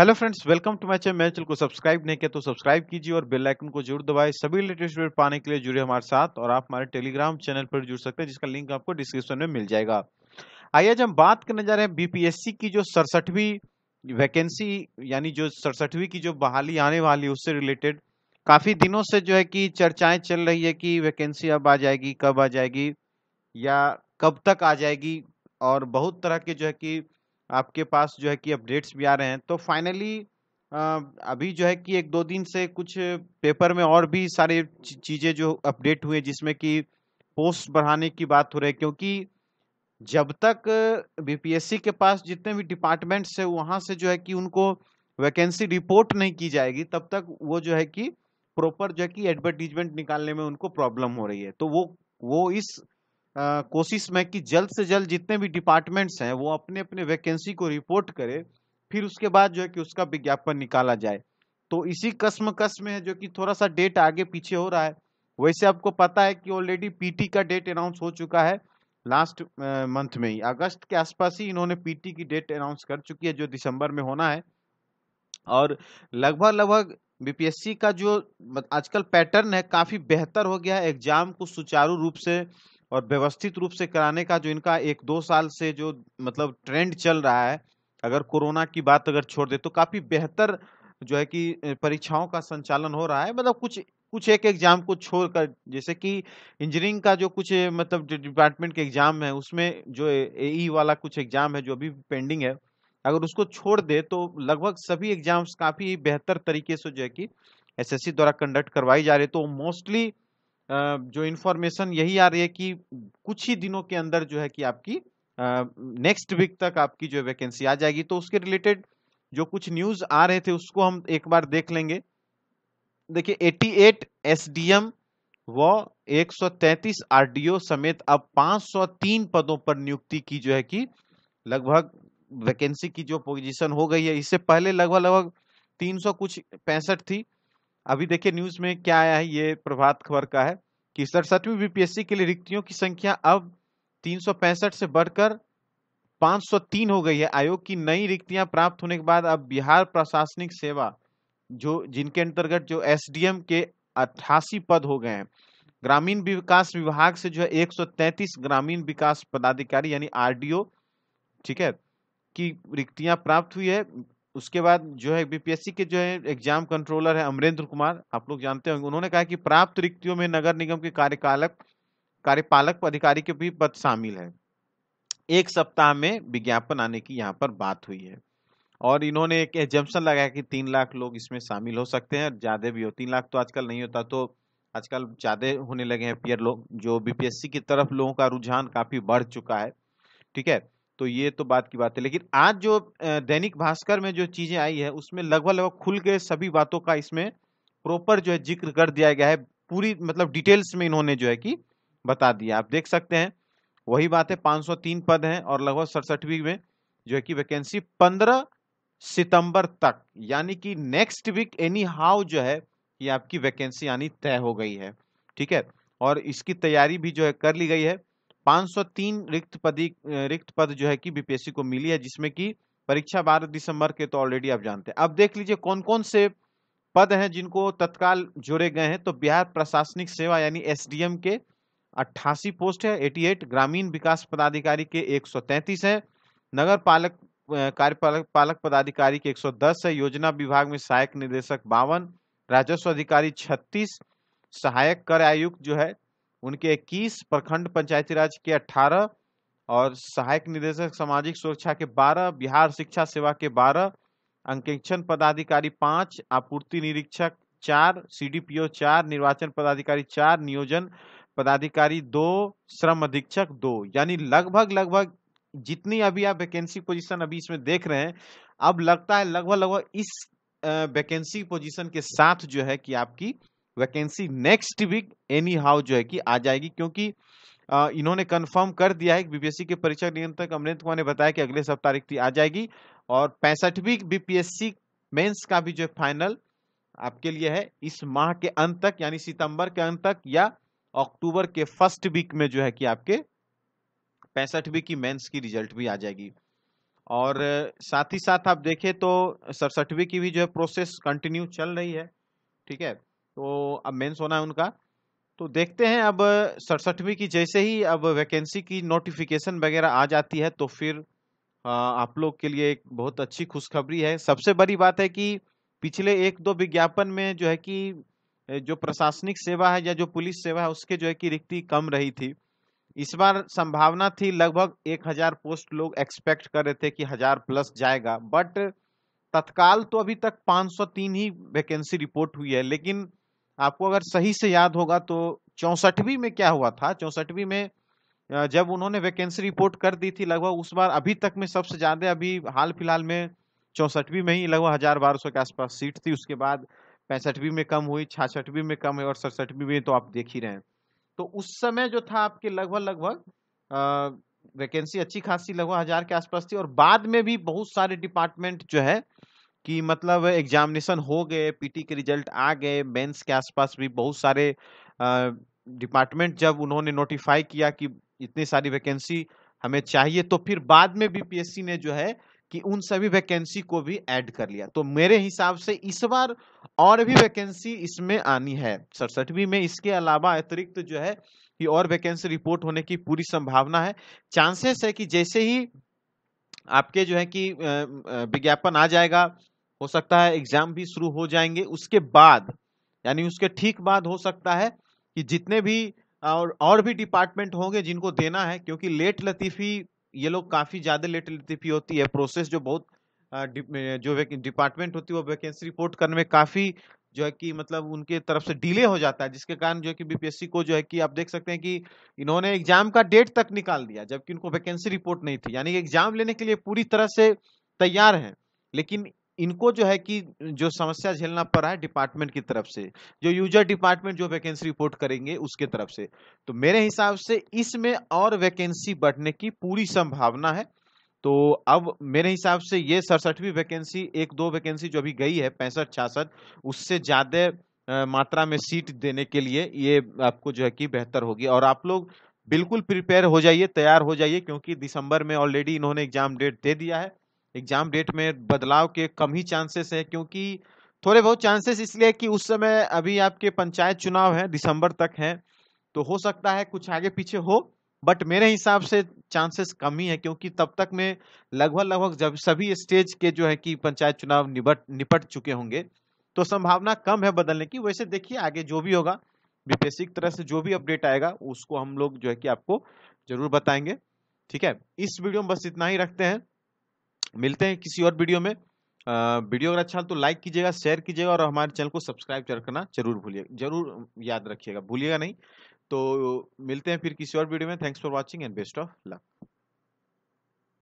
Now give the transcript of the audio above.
hello friends welcome to my channel मेरे channel को subscribe नहीं किया तो सब्सक्राइब कीजिए और बेल आइकन को जरूर दबाएं सभी लेटेस्ट अपडेट पाने के लिए जुड़े हमारे साथ और आप हमारे टेलीग्राम चैनल पर जुड़ सकते हैं जिसका लिंक आपको डिस्क्रिप्शन में मिल जाएगा आइए आज हम बात करने जा रहे हैं बीपीएससी की जो सड़सठवीं वैकेंसी यानी जो सड़सठवीं की जो बहाली आने वाली उससे रिलेटेड काफ़ी दिनों से जो है कि चर्चाएं चल रही है कि वैकेंसी अब आ जाएगी कब आ जाएगी या कब तक आ जाएगी और बहुत तरह के जो है कि आपके पास जो है कि अपडेट्स भी आ रहे हैं तो फाइनली अभी जो है कि एक दो दिन से कुछ पेपर में और भी सारे चीज़ें जो अपडेट हुए जिसमें कि पोस्ट बढ़ाने की बात हो रही है क्योंकि जब तक बीपीएससी के पास जितने भी डिपार्टमेंट्स है वहाँ से जो है कि उनको वैकेंसी रिपोर्ट नहीं की जाएगी तब तक वो जो है कि प्रॉपर जो है कि एडवर्टीजमेंट निकालने में उनको प्रॉब्लम हो रही है तो वो वो इस कोशिश में कि जल्द से जल्द जितने भी डिपार्टमेंट्स हैं वो अपने अपने वैकेंसी को रिपोर्ट करें फिर उसके बाद जो है कि उसका विज्ञापन निकाला जाए तो इसी कसम कसम है जो कि थोड़ा सा डेट आगे पीछे हो रहा है वैसे आपको पता है कि ऑलरेडी पीटी का डेट अनाउंस हो चुका है लास्ट मंथ में ही अगस्त के आसपास ही इन्होंने पीटी की डेट अनाउंस कर चुकी है जो दिसंबर में होना है और लगभग लगभग बीपीएससी का जो आजकल पैटर्न है काफ़ी बेहतर हो गया है एग्जाम को सुचारू रूप से और व्यवस्थित रूप से कराने का जो इनका एक दो साल से जो मतलब ट्रेंड चल रहा है अगर कोरोना की बात अगर छोड़ दे तो काफ़ी बेहतर जो है कि परीक्षाओं का संचालन हो रहा है मतलब कुछ कुछ एक एग्जाम को छोड़कर जैसे कि इंजीनियरिंग का जो कुछ मतलब डिपार्टमेंट के एग्जाम है उसमें जो ए e वाला कुछ एग्जाम है जो अभी पेंडिंग है अगर उसको छोड़ दे तो लगभग सभी एग्जाम्स काफ़ी बेहतर तरीके से जो है कि एसएससी द्वारा कंडक्ट करवाई जा रही है तो मोस्टली जो इन्फॉर्मेशन यही आ रही है कि कुछ ही दिनों के अंदर जो है कि आपकी नेक्स्ट वीक तक आपकी जो वैकेंसी आ जाएगी तो उसके रिलेटेड जो कुछ न्यूज आ रहे थे उसको हम एक बार देख लेंगे देखिए 88 एम व एक आरडीओ समेत अब 503 पदों पर नियुक्ति की जो है कि लगभग वैकेंसी की जो पोजीशन हो गई है इससे पहले लगभग लगभग 300 कुछ पैंसठ थी अभी देखिए न्यूज में क्या आया है ये प्रभात खबर का है कि सड़सठवीं बीपीएससी के लिए रिक्तियों की संख्या अब तीन से बढ़कर 503 हो गई है आयोग की नई रिक्तियां प्राप्त होने के बाद अब बिहार प्रशासनिक सेवा जो जिनके अंतर्गत जो एसडीएम के अट्ठासी पद हो गए हैं ग्रामीण विकास विभाग से जो है एक ग्रामीण विकास पदाधिकारी यानी आरडीओ ठीक है की रिक्तियां प्राप्त हुई है उसके बाद जो है बीपीएससी के जो है एग्जाम कंट्रोलर है अमरेंद्र कुमार आप लोग जानते होंगे उन्होंने कहा कि प्राप्त रिक्तियों में नगर निगम के कार्यकालक कार्यपालक अधिकारी के भी पद शामिल है एक सप्ताह में विज्ञापन आने की यहाँ पर बात हुई है और इन्होंने एक एजम्पन लगाया कि तीन लाख लोग इसमें शामिल हो सकते हैं ज़्यादा भी हो तीन लाख तो आजकल नहीं होता तो आजकल ज़्यादा होने लगे हैं पियर लोग जो बीपीएससी की तरफ लोगों का रुझान काफ़ी बढ़ चुका है ठीक है तो ये तो बात की बात है लेकिन आज जो दैनिक भास्कर में जो चीज़ें आई है उसमें लगभग लगभग खुल के सभी बातों का इसमें प्रॉपर जो है जिक्र कर दिया गया है पूरी मतलब डिटेल्स में इन्होंने जो है कि बता दिया आप देख सकते हैं वही बात है पांच पद हैं और लगभग सड़सठवीं में जो है कि वैकेंसी पंद्रह सितंबर तक यानी कि नेक्स्ट वीक एनी हाउ जो है ये आपकी वैकेंसी यानी तय हो गई है ठीक है और इसकी तैयारी भी जो है कर ली गई है 503 रिक्त पदी रिक्त पद जो है कि बीपीएससी को मिली है जिसमें कि परीक्षा बारह दिसंबर के तो ऑलरेडी आप जानते हैं अब देख लीजिए कौन कौन से पद हैं जिनको तत्काल जोड़े गए हैं तो बिहार प्रशासनिक सेवा यानी एसडीएम के 88 पोस्ट है 88 ग्रामीण विकास पदाधिकारी के 133 है नगर पालक कार्यपालक पालक पदाधिकारी के 110 है योजना विभाग में सहायक निदेशक बावन राजस्व अधिकारी 36 सहायक कर आयुक्त जो है उनके 21 प्रखंड पंचायती राज के 18 और सहायक निदेशक सामाजिक सुरक्षा के 12 बिहार शिक्षा सेवा के 12 अंकेक्षण पदाधिकारी 5 आपूर्ति निरीक्षक 4 सीडीपीओ 4 निर्वाचन पदाधिकारी 4 नियोजन पदाधिकारी 2 श्रम अधीक्षक 2 यानी लगभग लगभग जितनी अभी आप वैकेंसी पोजीशन अभी इसमें देख रहे हैं अब लगता है लगभग लगभग इस वैकेंसी पोजीशन के साथ जो है कि आपकी vacancy next week anyhow जो है कि आ जाएगी क्योंकि आ, इन्होंने कंफर्म कर दिया है बीपीएससी के परीक्षा नियंत्रक अमरेंद्र कुमार ने बताया कि अगले सप्ताह तारीख आ जाएगी और पैंसठवीं बीपीएससी मेंस का भी जो फाइनल आपके लिए है इस माह के अंत तक यानी सितंबर के अंत तक या अक्टूबर के फर्स्ट वीक में जो है कि आपके पैंसठवीं की मेंस की रिजल्ट भी आ जाएगी और साथ ही साथ आप देखें तो सड़सठवीं की भी जो है प्रोसेस कंटिन्यू चल रही है ठीक है तो अब मेंस होना है उनका तो देखते हैं अब सड़सठवीं की जैसे ही अब वैकेंसी की नोटिफिकेशन वगैरह आ जाती है तो फिर आप लोग के लिए एक बहुत अच्छी खुशखबरी है सबसे बड़ी बात है कि पिछले एक दो विज्ञापन में जो है कि जो प्रशासनिक सेवा है या जो पुलिस सेवा है उसके जो है कि रिक्ति कम रही थी इस बार संभावना थी लगभग एक हजार पोस्ट लोग एक्सपेक्ट कर रहे थे कि हजार प्लस जाएगा बट तत्काल तो अभी तक 503 ही वैकेंसी रिपोर्ट हुई है लेकिन आपको अगर सही से याद होगा तो चौंसठवीं में क्या हुआ था चौंसठवीं में जब उन्होंने वैकेंसी रिपोर्ट कर दी थी लगभग उस बार अभी तक में सबसे ज़्यादा अभी हाल फिलहाल में चौंसठवीं में ही लगभग हज़ार बारह सौ के आसपास सीट थी उसके बाद पैंसठवीं में कम हुई छाछठवीं में कम हुई और सड़सठवीं में तो आप देख ही रहे हैं तो उस समय जो था आपके लगभग लगभग वैकेंसी अच्छी खासी लगभग हज़ार के आसपास थी और बाद में भी बहुत सारे डिपार्टमेंट जो है कि मतलब एग्जामिनेशन हो गए पीटी के रिजल्ट आ गए मेंस के आसपास भी बहुत सारे डिपार्टमेंट जब उन्होंने नोटिफाई किया कि इतनी सारी वैकेंसी हमें चाहिए तो फिर बाद में बीपीएससी ने जो है कि उन सभी वैकेंसी को भी ऐड कर लिया तो मेरे हिसाब से इस बार और भी वैकेंसी इसमें आनी है सड़सठवीं में इसके अलावा अतिरिक्त तो जो है कि और वैकेंसी रिपोर्ट होने की पूरी संभावना है चांसेस है कि जैसे ही आपके जो है कि विज्ञापन आ जाएगा हो सकता है एग्जाम भी शुरू हो जाएंगे उसके बाद यानी उसके ठीक बाद हो सकता है कि जितने भी और और भी डिपार्टमेंट होंगे जिनको देना है क्योंकि लेट लतीफ़ी ये लोग काफ़ी ज़्यादा लेट लतीफ़ी होती है प्रोसेस जो बहुत जो डिपार्टमेंट होती है वो वैकेंसी रिपोर्ट करने में काफ़ी जो है कि मतलब उनके तरफ से डिले हो जाता है जिसके कारण जो है कि बीपीएससी को जो है कि आप देख सकते हैं कि इन्होंने एग्जाम का डेट तक निकाल दिया जबकि उनको वैकेंसी रिपोर्ट नहीं थी यानी एग्जाम लेने के लिए पूरी तरह से तैयार हैं लेकिन इनको जो है कि जो समस्या झेलना पड़ रहा है डिपार्टमेंट की तरफ से जो यूजर डिपार्टमेंट जो वैकेंसी रिपोर्ट करेंगे उसके तरफ से तो मेरे हिसाब से इसमें और वैकेंसी बढ़ने की पूरी संभावना है तो अब मेरे हिसाब से ये सड़सठवीं वैकेंसी एक दो वैकेंसी जो अभी गई है पैंसठ छियासठ उससे ज़्यादा मात्रा में सीट देने के लिए ये आपको जो है कि बेहतर होगी और आप लोग बिल्कुल प्रिपेयर हो जाइए तैयार हो जाइए क्योंकि दिसंबर में ऑलरेडी इन्होंने एग्जाम डेट दे दिया है एग्जाम डेट में बदलाव के कम ही चांसेस हैं क्योंकि थोड़े बहुत चांसेस इसलिए कि उस समय अभी आपके पंचायत चुनाव हैं दिसंबर तक हैं तो हो सकता है कुछ आगे पीछे हो बट मेरे हिसाब से चांसेस कम ही है क्योंकि तब तक में लगभग लगभग जब सभी स्टेज के जो है कि पंचायत चुनाव निपट निपट चुके होंगे तो संभावना कम है बदलने की वैसे देखिए आगे जो भी होगा बीपीएससी तरह से जो भी अपडेट आएगा उसको हम लोग जो है कि आपको जरूर बताएंगे ठीक है इस वीडियो में बस इतना ही रखते हैं मिलते हैं किसी और वीडियो में आ, वीडियो अगर अच्छा तो लाइक कीजिएगा शेयर कीजिएगा और हमारे चैनल को सब्सक्राइब करना जरूर भूलिएगा जरूर याद रखिएगा भूलिएगा नहीं तो मिलते हैं फिर किसी और वीडियो में thanks for watching and best of luck